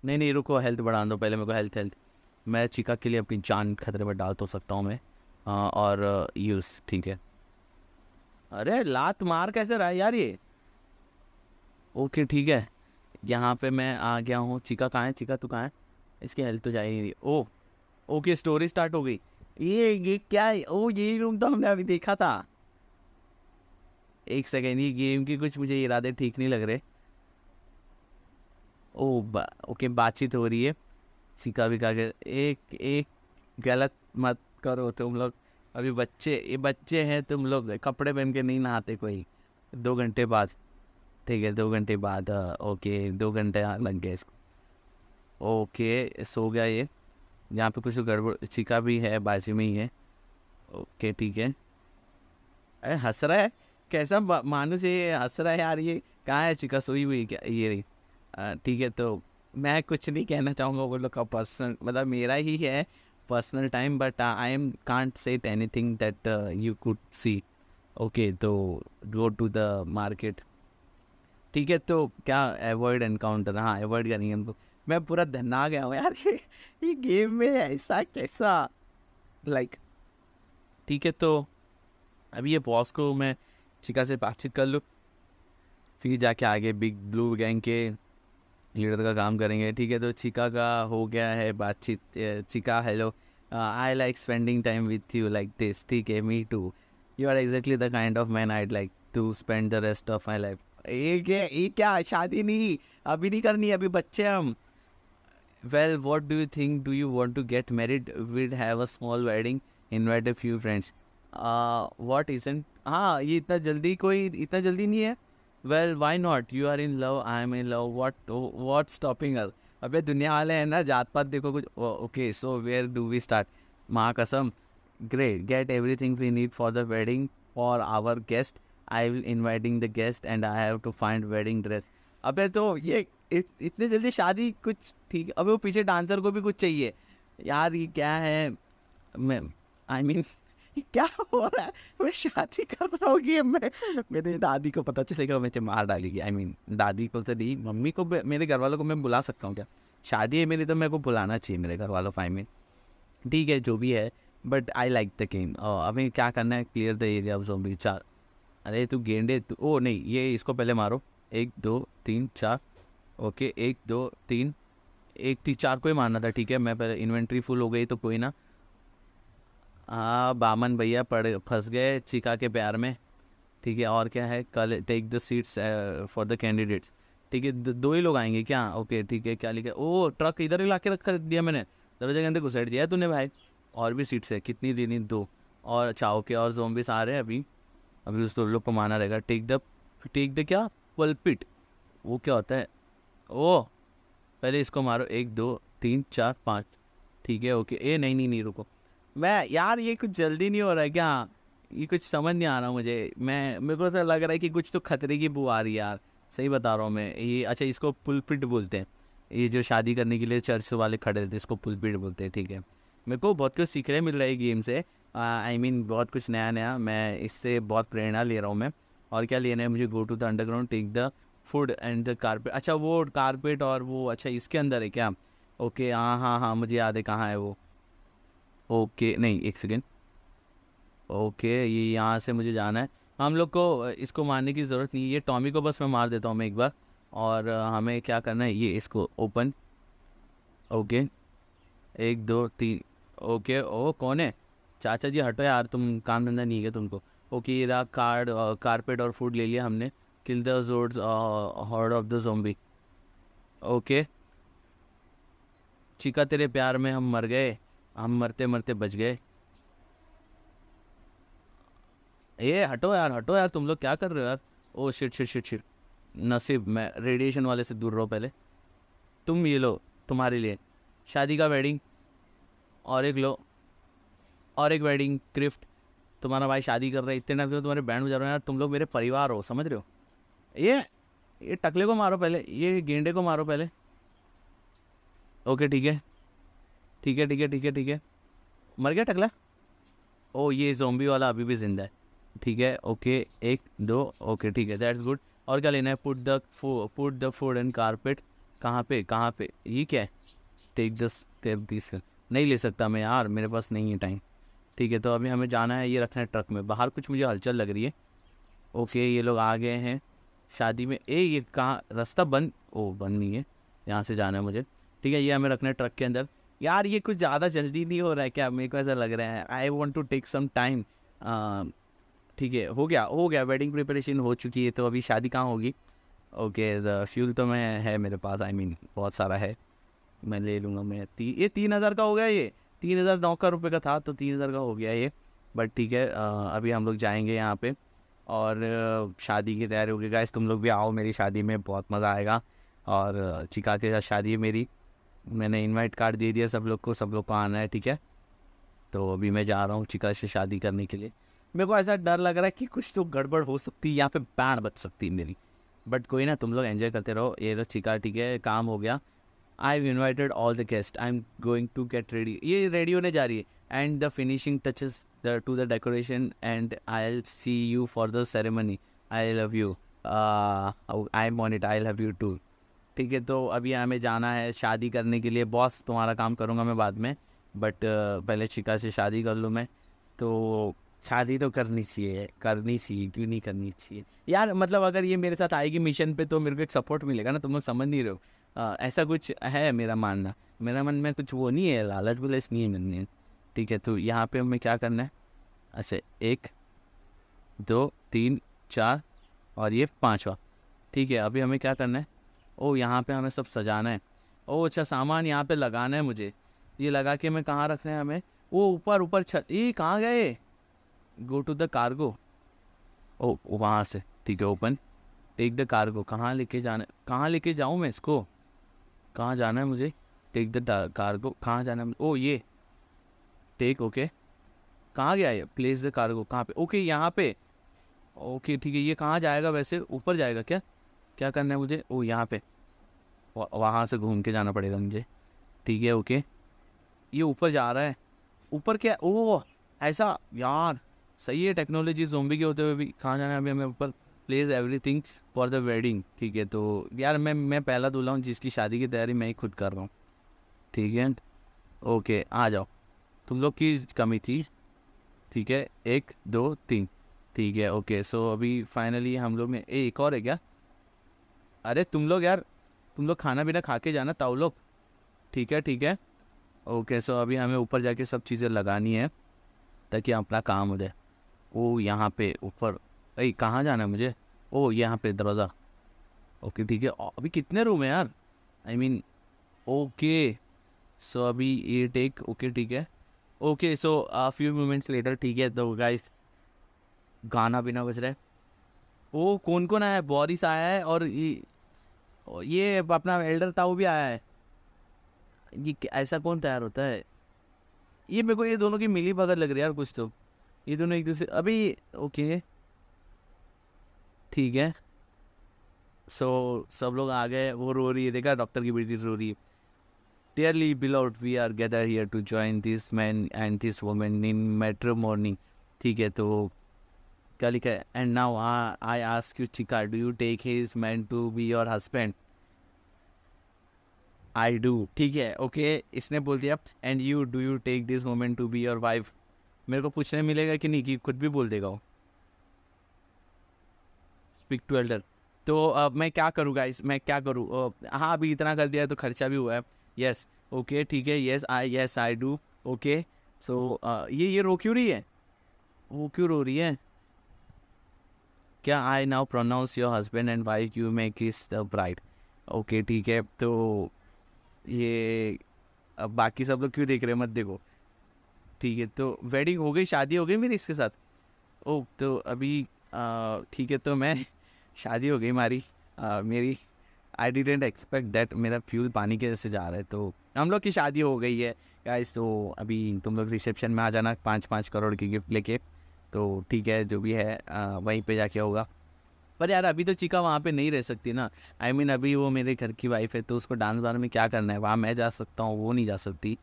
नहीं नहीं रुको हेल्थ बढ़ा दो पहले मेरे को हेल्थ हेल्थ मैं चिका के लिए अपनी जान खतरे में डाल तो सकता हूँ मैं आ, हाँ, और यूज़ uh, ठीक है अरे लात मार कैसे रहा है यार ये ओके ठीक है यहाँ पे मैं आ गया हूँ चिका कहाँ है चिका तू कहाँ है इसकी हेल्थ तो जा ही नहीं रही ओ ओके स्टोरी स्टार्ट हो गई ये ये क्या है ओ यही रूम तो हमने अभी देखा था एक सेकेंड ये गेम के कुछ मुझे इरादे ठीक नहीं लग रहे ओ बा, ओके बातचीत हो रही है सिका विका के एक एक गलत मत करो तुम लोग अभी बच्चे ये बच्चे हैं तुम लोग कपड़े पहन के नहीं नहाते कोई दो घंटे बाद ठीक है दो घंटे बाद हाँ, ओके दो घंटे हाँ, लग गए इसको ओके सो गया ये यहाँ पे कुछ गड़बड़ चिका भी है बाजू में ही है ओके ठीक है अरे हंस रहा है कैसा मानूस ये हंस रहा है यार ये कहाँ है चिका सोई हुई क्या ये रही ठीक है तो मैं कुछ नहीं कहना चाहूँगा वो लोग का पर्सनल मतलब मेरा ही है personal time but I am can't set anything that you could see okay तो गो टू द मार्केट ठीक है तो क्या अवॉइड एनकाउंटर हाँ अवॉइड करेंगे हमको मैं पूरा धन्ना गया हूँ यार [laughs] ये गेम में ऐसा कैसा लाइक like, ठीक है तो अभी ये बॉस को मैं चिका से बातचीत कर लूँ फिर जाके आगे बिग ब्लू गैंग के लीडर का काम करेंगे ठीक है तो चिका का हो गया है बातचीत Chica hello I like spending time with you like this ठीक है me too you are exactly the kind of man I'd like to spend the rest of my life ये क्या ये क्या शादी नहीं अभी नहीं करनी अभी बच्चे हम well what do you think do you want to get married with have a small wedding invite a few friends what isn't हाँ ये इतना जल्दी कोई इतना जल्दी नहीं है well why not you are in love I am in love what what stopping us अबे दुनिया वाले हैं ना जात पात देखो कुछ okay so where do we start माँ कसम great get every thing we need for the wedding for our guest I will inviting the guest and I have to find wedding dress अबे तो ये इत, इतने जल्दी शादी कुछ ठीक अबे वो पीछे डांसर को भी कुछ चाहिए यार ये क्या है मैम आई मीन क्या हो रहा है मैं शादी कर रहा हूँ कि मैं मेरे दादी को पता चलेगा मैं मार डालेगी आई मीन दादी को तो दी मम्मी को मेरे घर वालों को मैं बुला सकता हूँ क्या शादी है मेरी तो मेरे को बुलाना चाहिए मेरे घर वालों को आई मीन ठीक है जो भी है but I like the game अभी क्या करना है clear the area of zombie चार अरे तू गेंडे तू ओ नहीं ये इसको पहले मारो एक दो तीन चार ओके एक दो तीन एक तीन चार को ही मारना था ठीक है मैं पहले इन्वेंट्री फुल हो गई तो कोई ना हाँ बामन भैया पड़ फंस गए चिका के प्यार में ठीक है और क्या है कल take the seats for the candidates ठीक है दो ही लोग आएंगे क्या ओके ठीक है क्या लिखा ओ ट्रक इधर ही ला के रख दिया मैंने दरवाजे के अंदर घुसेट दिया तूने भाई और भी सीट्स है कितनी देनी दो और चाओ के और जो आ रहे हैं अभी अभी उस लोग को माना रहेगा टेक द टेक द क्या पल्पिट वो क्या होता है ओ पहले इसको मारो एक दो तीन चार पाँच ठीक है ओके ए नहीं नहीं नहीं रुको मैं यार ये कुछ जल्दी नहीं हो रहा है क्या ये कुछ समझ नहीं आ रहा मुझे मैं मेरे को ऐसा लग रहा है कि कुछ तो खतरे की बू आ रही यार सही बता रहा हूँ मैं ये अच्छा इसको पुलपिट बोलते हैं ये जो शादी करने के लिए चर्च वाले खड़े रहते हैं इसको पुलपिट बोलते हैं ठीक है मेरे को बहुत कुछ सीखने मिल रहा है गेम से आई मीन बहुत कुछ नया नया मैं इससे बहुत प्रेरणा ले रहा हूँ मैं और क्या लेना है मुझे go to the underground take the food and the carpet अच्छा वो कारपेट और वो अच्छा इसके अंदर है क्या ओके हाँ हाँ हाँ मुझे याद है कहाँ है वो ओके नहीं एक सेकेंड ओके ये यहाँ से मुझे जाना है हम लोग को इसको मारने की ज़रूरत नहीं है ये टॉमी को बस मैं मार देता हूँ मैं एक बार और हमें क्या करना है ये इसको ओपन ओके एक दो तीन ओके ओ कौन है चाचा जी हटो यार तुम काम धंधा नहीं है तुमको ओके ये रहा कार्ड कारपेट और फूड ले लिया हमने किल द जोर्ड horde of the zombie okay Chica तेरे प्यार में हम मर गए हम मरते मरते बच गए ये हटो यार हटो यार तुम लोग क्या कर रहे हो यार oh shit shit shit shit नसीब मैं रेडिएशन वाले से दूर रहो पहले तुम ये लो तुम्हारे लिए शादी का वेडिंग और एक लो और एक वेडिंग क्रिफ्ट तुम्हारा भाई शादी कर रहा है इतने टाइम से तो तुम्हारे बैंड बजा रहे हो यार तुम लोग मेरे परिवार हो समझ रहे हो ये ये टकले को मारो पहले ये गेंडे को मारो पहले ओके ठीक है ठीक है ठीक है ठीक है ठीक है मर गया टकला ओ ये जोम्बी वाला अभी भी जिंदा है ठीक है ओके एक दो ओके ठीक है दैट्स गुड और क्या लेना है put the put the food and carpet कहाँ पे कहाँ पे ये क्या है टेक दस स्टेप दिस नहीं ले सकता मैं यार मेरे पास नहीं है टाइम ठीक है तो अभी हमें जाना है ये रखना है ट्रक में बाहर कुछ मुझे हलचल लग रही है ओके ये लोग आ गए हैं शादी में ए ये कहाँ रास्ता बंद ओ बंद नहीं है यहाँ से जाना है मुझे ठीक है ये हमें रखना है ट्रक के अंदर यार ये कुछ ज़्यादा जल्दी नहीं हो रहा है क्या मेरे को ऐसा लग रहा है I want to take some time ठीक है हो गया हो गया वेडिंग प्रिपरेशन हो चुकी है तो अभी शादी कहाँ होगी ओके द फ्यूल तो मैं है मेरे पास आई I मीन mean, बहुत सारा है मैं ले लूँगा मैं ती, ये तीन हज़ार का हो गया ये तीन हज़ार नौ का रुपये का था तो तीन हज़ार का हो गया ये बट ठीक है अभी हम लोग जाएंगे यहाँ पे और शादी की तैयारी होगी गाइस तुम लोग भी आओ मेरी शादी में बहुत मज़ा आएगा और चिका के साथ शादी है मेरी मैंने इनवाइट कार्ड दे दिया सब लोग को सब लोग को आना है ठीक है तो अभी मैं जा रहा हूँ चिका से शादी करने के लिए मेरे को ऐसा डर लग रहा है कि कुछ तो गड़बड़ हो सकती है यहाँ पे बैंड बच सकती है मेरी बट कोई ना तुम लोग एंजॉय करते रहो ये लो चिका ठीक है काम हो गया I have invited all the guest I am going to get ready ये रेडी होने जा रही है and the finishing touches the to the decoration and I'll see you for the ceremony I love you I am on it I love you too ठीक है तो अभी हमें जाना है शादी करने के लिए बॉस तुम्हारा काम करूँगा मैं बाद में बट पहले शिका से शादी कर लूँ मैं तो शादी तो करनी चाहिए करनी चाहिए क्यों नहीं करनी चाहिए यार मतलब अगर ये मेरे साथ आएगी मिशन पे तो मेरे को एक सपोर्ट मिलेगा ना तुम लोग समझ नहीं रहे हो ऐसा कुछ है मेरा मानना मेरा मन में कुछ वो नहीं है लालच बुलच नहीं है मैंने ठीक है तो यहाँ पे हमें क्या करना है अच्छा एक दो तीन चार और ये पाँचवा ठीक है अभी हमें क्या करना है ओ यहाँ पे हमें सब सजाना है ओ अच्छा सामान यहाँ पे लगाना है मुझे ये लगा के हमें कहाँ रख रहे हैं हमें वो ऊपर ऊपर छत ये कहाँ गए go to the cargo oh वहाँ से ठीक है ओपन टेक द कार्गो कहाँ लेके जाना कहाँ लेके जाऊँ मैं इसको कहाँ जाना है मुझे टेक द कार्गो कहाँ जाना है ओ ये टेक ओके कहाँ गया ये प्लेस द कार्गो कहाँ पे ओके यहाँ पे ओके ठीक है ये कहाँ जाएगा वैसे ऊपर जाएगा क्या क्या करना है मुझे ओ यहाँ पे वहाँ से घूम के जाना पड़ेगा मुझे ठीक है ओके ये ऊपर जा रहा है ऊपर क्या ओ ऐसा यार सही है टेक्नोलॉजी जोम्बी के होते हुए भी कहाँ जाना है अभी हमें ऊपर place everything for the wedding ठीक है तो यार मैं मैं पहला दूल्हा हूँ जिसकी शादी की तैयारी मैं ही खुद कर रहा हूँ ठीक है ओके आ जाओ तुम लोग की कमी थी ठीक है एक दो तीन ठीक है ओके सो अभी फाइनली हम लोग में ए, एक और है क्या अरे तुम लोग यार तुम लोग खाना पीना खा के जाना ताऊ लोग ठीक है ठीक है ओके सो अभी हमें ऊपर जाके सब चीज़ें लगानी है ताकि अपना काम हो जाए ओ यहाँ पे ऊपर अई कहाँ जाना है मुझे ओ यहाँ पे दरवाज़ा ओके ठीक है अभी कितने रूम है यार आई मीन ओके सो अभी ये टेक ओके ठीक है okay so few moments later ठीक है तो गाइस गाना बिना बज रहा है ओ कौन कौन आया है बॉरिस आया है और ये ये अपना एल्डर ताऊ भी आया है ये ऐसा कौन तैयार होता है ये मेरे को ये दोनों की मिली भगत लग रही है यार कुछ तो ये दोनों एक दूसरे अभी ओके ठीक है सो so, सब लोग आ गए वो रो रही है देखा डॉक्टर की बेटी रो रही है bill out we are gather here to join this man and this women in matrimony ठीक है तो क्या लिखा है and now I ask you Chica do you take his man to be your husband I do ठीक है okay okay, इसने बोल दिया and you do you take this women to be your wife मेरे को पूछने मिलेगा कि नहीं कि खुद भी बोल देगा वो स्पीक टू एल्डर तो अब uh, मैं क्या करूँगा इस मैं क्या करूँ uh, हाँ अभी इतना कर दिया है तो खर्चा भी हुआ है यस ओके ठीक है yes I yes I do okay so ये ये रो क्यों रही है वो क्यों रो रही है क्या I now pronounce your husband and wife you may kiss the bride okay ठीक है तो ये अब बाकी सब लोग क्यों देख रहे हैं मत देखो ठीक है तो वेडिंग हो गई शादी हो गई मेरी इसके साथ ओ oh, तो अभी ठीक है तो मैं [laughs] शादी हो गई हमारी मेरी आई डिडेंट एक्सपेक्ट डेट मेरा फ्यूल पानी के जैसे जा रहा है तो हम लोग की शादी हो गई है गाइस तो अभी तुम लोग रिसेप्शन में आ जाना पाँच पाँच करोड़ की गिफ्ट लेके तो ठीक है जो भी है आ, वहीं पे जाके होगा पर यार अभी तो चिका वहाँ पे नहीं रह सकती ना आई I मीन mean, अभी वो मेरे घर की वाइफ है तो उसको डांस बार में क्या करना है वहाँ मैं जा सकता हूँ वो नहीं जा सकती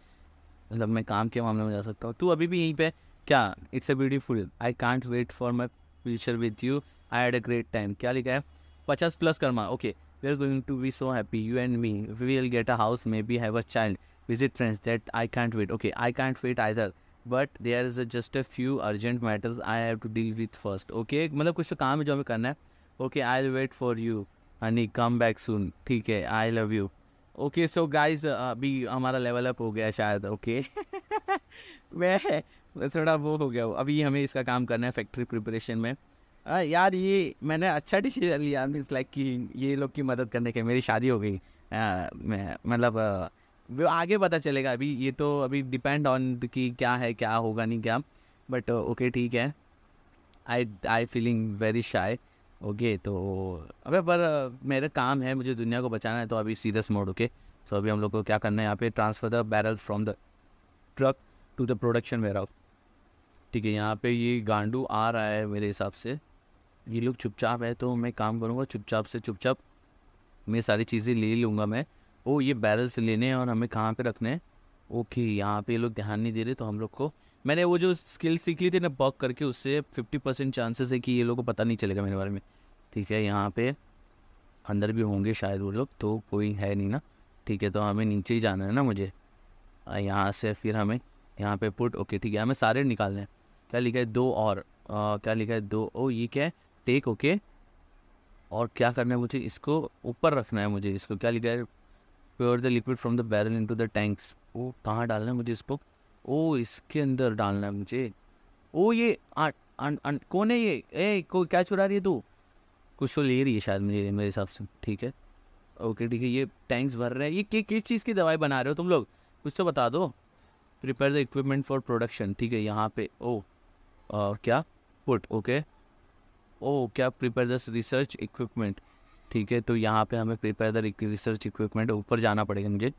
मतलब मैं काम के मामले में जा सकता हूँ तू अभी भी यहीं पर क्या it's a beautiful I can't wait for my future with you I had a great time क्या लिखा है पचास प्लस कर्मा okay we are going to be so happy you and me we will get a house maybe have a child visit friends that I can't wait okay I can't wait either but there is just a few urgent matters I have to deal with first okay मतलब कुछ तो काम है जो हमें करना है okay I wait for you honey come back सुन ठीक है I love you okay so guys अभी हमारा लेवल अप हो गया शायद ओके okay. [laughs] मैं थोड़ा वो हो गया अभी हमें इसका काम करना है फैक्ट्री प्रिपरेशन में आ, यार ये मैंने अच्छा डिसीजन लिया मीन्स लाइक कि ये लोग की मदद करने के मेरी शादी हो गई मैं मतलब uh, वो आगे पता चलेगा अभी ये तो अभी डिपेंड ऑन कि क्या है क्या होगा नहीं क्या बट ओके ठीक है I I feeling very shy okay तो अबे पर मेरा काम है मुझे दुनिया को बचाना है तो अभी सीरियस मोड ओके सो अभी हम लोग को क्या करना है यहाँ पे transfer the barrel from the truck to the production where ठीक है यहाँ पे ये गांडू आ रहा है मेरे हिसाब से ये लोग चुपचाप है तो मैं काम करूँगा चुपचाप से चुपचाप मैं सारी चीज़ें ले लूँगा मैं ओ ये बैरल्स लेने हैं और हमें कहाँ पे रखने हैं ओके यहाँ पे ये लोग ध्यान नहीं दे रहे तो हम लोग को मैंने वो जो स्किल सीख ली थी ना बॉक करके उससे फिफ्टी परसेंट चांसेस है कि ये लोग को पता नहीं चलेगा मेरे बारे में ठीक है यहाँ पे अंदर भी होंगे शायद वो लोग तो कोई है नहीं ना ठीक है तो हमें नीचे ही जाना है ना मुझे यहाँ से फिर हमें यहाँ पे पुट ओके ठीक है हमें सारे निकालने हैं क्या लिखा है दो और आ, क्या लिखा है दो ओ ये क्या है टेक ओके और क्या करना है मुझे इसको ऊपर रखना है मुझे इसको क्या लिखा है pour the liquid from the barrel into the tanks वो कहाँ डालना है मुझे इसको ओ इसके अंदर डालना है मुझे ओ ये कौन है ये ए को क्या चुरा रही है तू कुछ तो ले रही है शायद मुझे मेरे हिसाब से ठीक है ओके ठीक है ये टैंक्स भर रहे हैं ये कि, किस चीज़ की दवाई बना रहे हो तुम लोग कुछ तो बता दो prepare the equipment for production ठीक है यहाँ पे ओ आ, क्या पुट ओके ओ क्या प्रिपेयर द रिसर्च इक्विपमेंट ठीक है तो यहाँ पे हमें प्रिपेयर द रिसर्च इक्विपमेंट ऊपर जाना पड़ेगा मुझे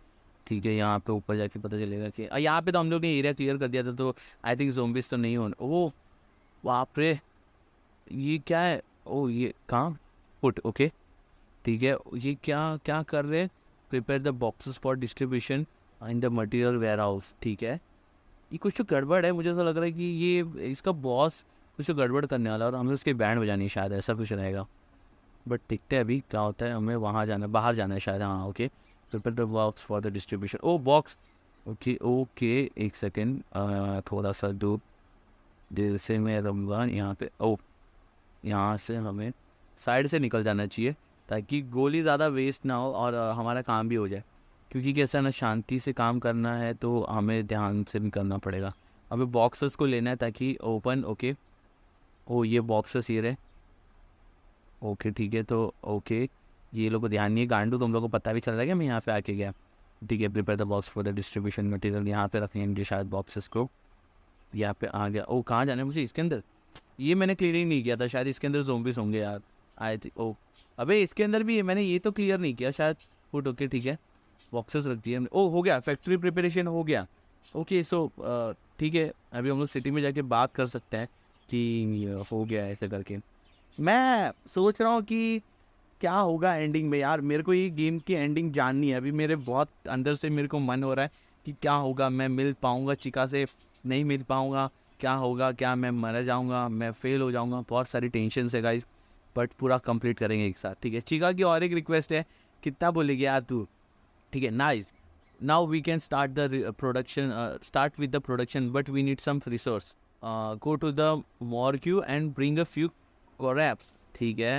ठीक है यहाँ पे ऊपर जाके पता चलेगा कि यहाँ पे तो हम लोग ने एरिया क्लियर कर दिया था तो आई थिंक जोम्बिस तो नहीं होना ओ बाप रे ये क्या है ओ ये कहाँ पुट ओके ठीक है ये क्या क्या कर रहे हैं prepare the boxes for distribution in the material warehouse ठीक है ये कुछ तो गड़बड़ है मुझे तो लग रहा है कि ये इसका बॉस कुछ तो गड़बड़ करने वाला और हमें उसके बैंड बजानी शायद ऐसा कुछ रहेगा बट देखते हैं अभी क्या होता है हमें वहाँ जाना है बाहर जाना है शायद हाँ okay prepare the box for the distribution oh box okay okay एक सेकेंड थोड़ा सा दूर दिल से मैं रहूँगा यहाँ पे ओ oh, यहाँ से हमें साइड से निकल जाना चाहिए ताकि गोली ज़्यादा वेस्ट ना हो और हमारा काम भी हो जाए क्योंकि कैसा ना शांति से काम करना है तो हमें ध्यान से भी करना पड़ेगा हमें बॉक्सेस को लेना है ताकि ओपन ओके ओ ये बॉक्सेस ये रहे ओके ठीक है तो ओके ये लोग को ध्यान नहीं है गांडू तुम लोग को पता भी चल रहा है कि मैं यहाँ पे आके गया ठीक है prepare the box for the distribution material यहाँ पे रखेंगे शायद बॉक्सेस को यहाँ पे आ गया ओ कहाँ जाना है मुझे इसके अंदर ये मैंने क्लियर ही नहीं किया था शायद इसके अंदर जोम्बिस होंगे यार आई थे ओ अबे इसके अंदर भी मैंने ये तो क्लियर नहीं किया शायद फुट ओके ठीक है बॉक्सेस रख दिए हमने ओ हो गया फैक्ट्री प्रिपरेशन हो गया ओके सो ठीक है अभी हम लोग सिटी में जाके बात कर सकते हैं कि हो गया ऐसे करके मैं सोच रहा हूँ कि क्या होगा एंडिंग में यार मेरे को ये गेम की एंडिंग जाननी है अभी मेरे बहुत अंदर से मेरे को मन हो रहा है कि क्या होगा मैं मिल पाऊँगा चिका से नहीं मिल पाऊँगा क्या होगा क्या मैं मर जाऊँगा मैं फेल हो जाऊँगा बहुत सारी टेंशन है गाइज बट पूरा कंप्लीट करेंगे एक साथ ठीक है चिका की और एक रिक्वेस्ट है कितना बोलेगी यार तू ठीक है nice now we can start the production start with the production but we need some resource go to the morgue and bring a few corpses ठीक है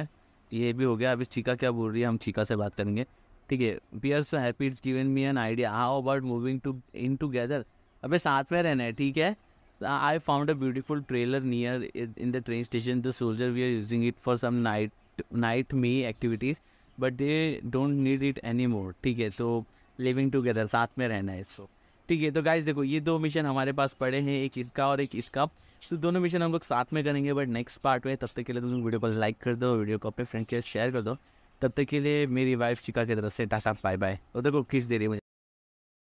ये भी हो गया अभी चिका क्या बोल रही है हम चीका से बात करेंगे ठीक है are so happy it's given me an idea how about moving to in together अबे साथ में रहना है ठीक है I found a beautiful trailer near in the train station the soldier we are using it for some night night me activities but they don't need it any more ठीक है तो लिविंग टुगेदर साथ में रहना है इसको ठीक है तो गाइज देखो ये दो मिशन हमारे पास पड़े हैं एक इसका और एक इसका तो दोनों मिशन हम लोग साथ में करेंगे बट नेक्स्ट पार्ट में तब तक के लिए तुम वीडियो को लाइक कर दो वीडियो को अपने फ्रेंड के शेयर कर दो तब तक के लिए मेरी वाइफ चिका की तरफ से टाटा बाय बाय उधर को किस दे रही है मुझे